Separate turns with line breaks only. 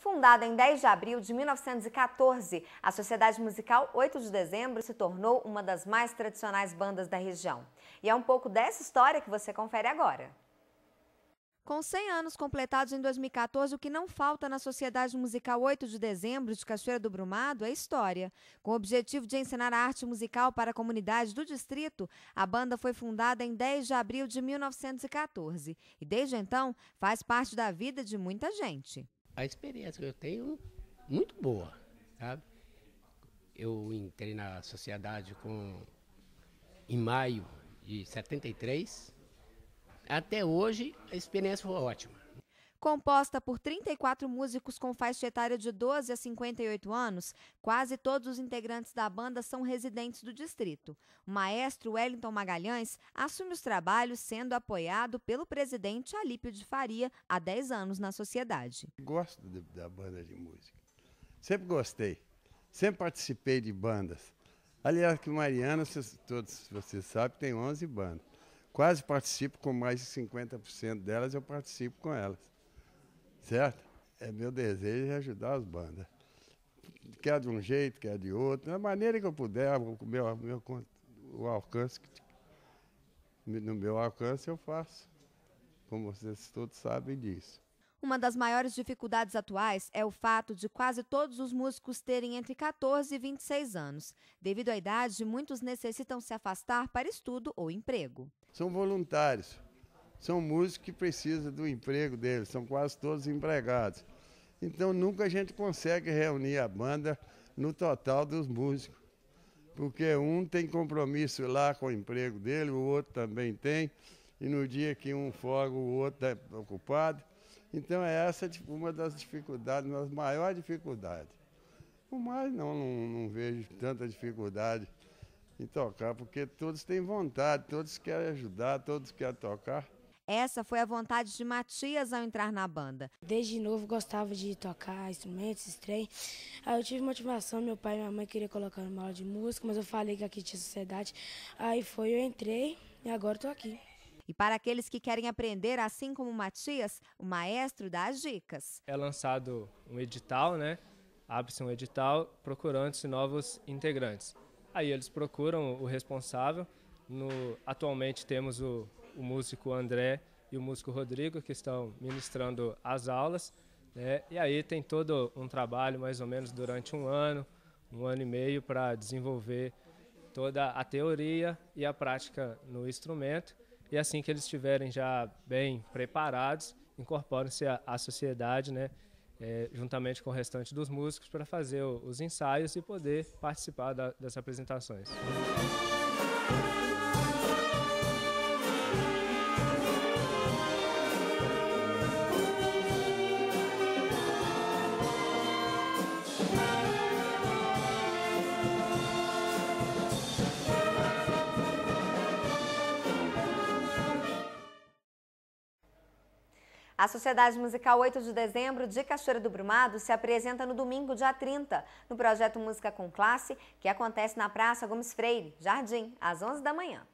Fundada em 10 de abril de 1914, a Sociedade Musical 8 de Dezembro se tornou uma das mais tradicionais bandas da região. E é um pouco dessa história que você confere agora. Com 100 anos completados em 2014, o que não falta na Sociedade Musical 8 de Dezembro de Cachoeira do Brumado é história. Com o objetivo de ensinar a arte musical para a comunidade do distrito, a banda foi fundada em 10 de abril de 1914 e, desde então, faz parte da vida de muita gente
a experiência que eu tenho, muito boa, sabe? Eu entrei
na sociedade com, em maio de 73. Até hoje, a experiência foi ótima. Composta por 34 músicos com faixa etária de 12 a 58 anos, quase todos os integrantes da banda são residentes do distrito. O maestro Wellington Magalhães assume os trabalhos sendo apoiado pelo presidente Alípio de Faria há 10 anos na sociedade.
Gosto de, da banda de música. Sempre gostei. Sempre participei de bandas. Aliás, que Mariana, vocês, todos vocês sabem, tem 11 bandas. Quase participo com mais de 50% delas, eu participo com elas certo? É meu desejo ajudar as bandas. Quer de um jeito, quer de outro, da maneira que eu puder, com o meu, meu, o alcance, no meu alcance eu faço. Como vocês todos sabem disso.
Uma das maiores dificuldades atuais é o fato de quase todos os músicos terem entre 14 e 26 anos. Devido à idade, muitos necessitam se afastar para estudo ou emprego.
São voluntários são músicos que precisam do emprego deles, são quase todos empregados. Então nunca a gente consegue reunir a banda no total dos músicos, porque um tem compromisso lá com o emprego dele, o outro também tem, e no dia que um folga, o outro é ocupado. Então é essa uma das dificuldades, uma das maiores dificuldades. Por mais não, não, não vejo tanta dificuldade em tocar, porque todos têm vontade, todos querem ajudar, todos querem tocar.
Essa foi a vontade de Matias ao entrar na banda. Desde novo gostava
de tocar instrumentos, esse Aí eu tive motivação, meu pai e minha mãe queriam colocar uma aula de música, mas eu falei que aqui tinha sociedade. Aí foi, eu entrei e agora estou aqui. E
para aqueles que querem aprender, assim como o Matias, o maestro dá as dicas.
É lançado um edital, né? Abre-se um edital procurando-se novos integrantes. Aí eles procuram o responsável. No, atualmente temos o o músico André e o músico Rodrigo, que estão ministrando as aulas. Né? E aí tem todo um trabalho, mais ou menos durante um ano, um ano e meio, para desenvolver toda a teoria e a prática no instrumento. E assim que eles estiverem já bem preparados, incorporam-se à, à, sociedade, né? É, juntamente com o restante dos músicos, para fazer o, os ensaios e poder participar da, das apresentações.
A Sociedade Musical 8 de Dezembro de Cachoeira do Brumado se apresenta no domingo, dia 30, no projeto Música com Classe, que acontece na Praça Gomes Freire, Jardim, às 11 da manhã.